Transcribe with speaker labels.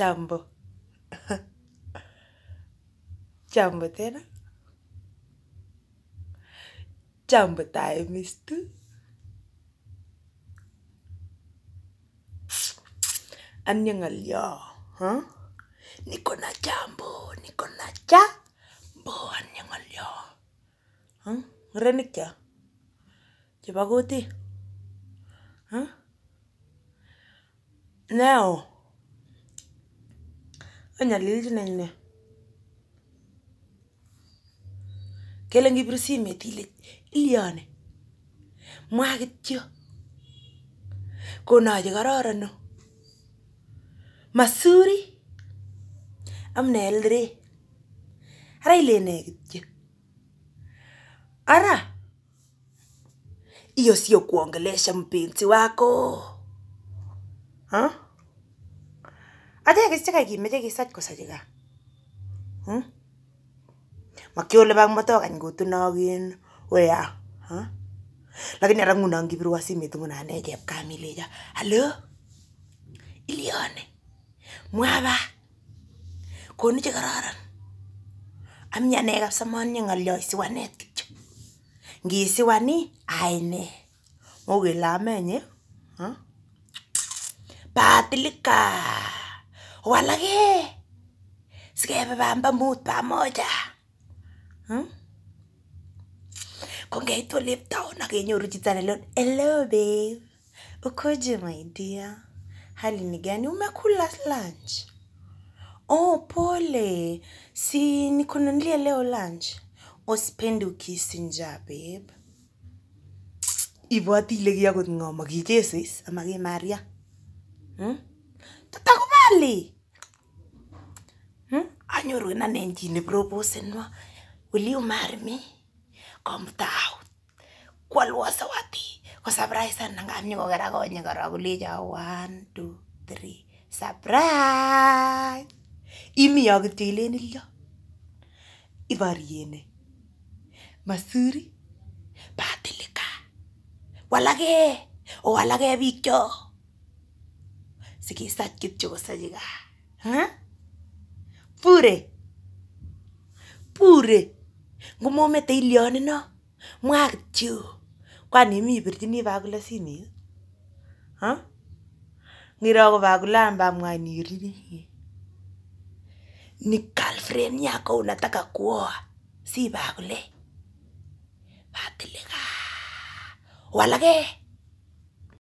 Speaker 1: jambo jambo tena jambo taimistu anye ngalyo huh? niko na jambo niko na cha bo anye ngalyo huh? ngrenik ya jebaguti huh? now Anyalilchin any nee. Kele ngipir simet ile ilyone. Mwa kityo. Kono chekororon no. Masuri amne eldire. Ara ilene kityo. Ara hiyo sio kuongelesha mpenzi wako ha? Achek ichek kimeche kisach kosachi gaa. Hmm? Makiole bang motok any kotunokin weya. Huh? Lakini ara nguno ngipirwa simet nguno ane chepkam ilecho halo ilione mwaba konu chekororon amnye ane kabisa moninye ng'olyo isiwanet kityo ngisiwani aine mokele amenye huh? Patilika. walake sikebe bamba mut pamoja hmm? kongeitu olive town akenyoru chito nelon hello babe ukoje my dear hali ni gani umekula lunch oh pole si nikununulia leo lunch osipendi ukisinja babe ibwati ile kiakot ng'o makichesis amakimaria hmm? tataku Charlie. Hmm? Anyoru ane chi ne proposenwa. Will you marry me? Komta out. Kwalwa sawati. Ko surprise na ngam nyo kara ko nyo kara kuleja one two three surprise. Imi ya kityo ilen ilyo. Ibaryene. Masuri. Batilika. Walake. O walake bikyok. sikiisach kityo kosachi gaa huh? pure pure ngomomete ilyonino mwa kityo kwani imi ibirchini bakula simet huh? ngiro ko bakula mbamwa nirini ni girlfriend yako unataka kuoa si bakule batilikaa walake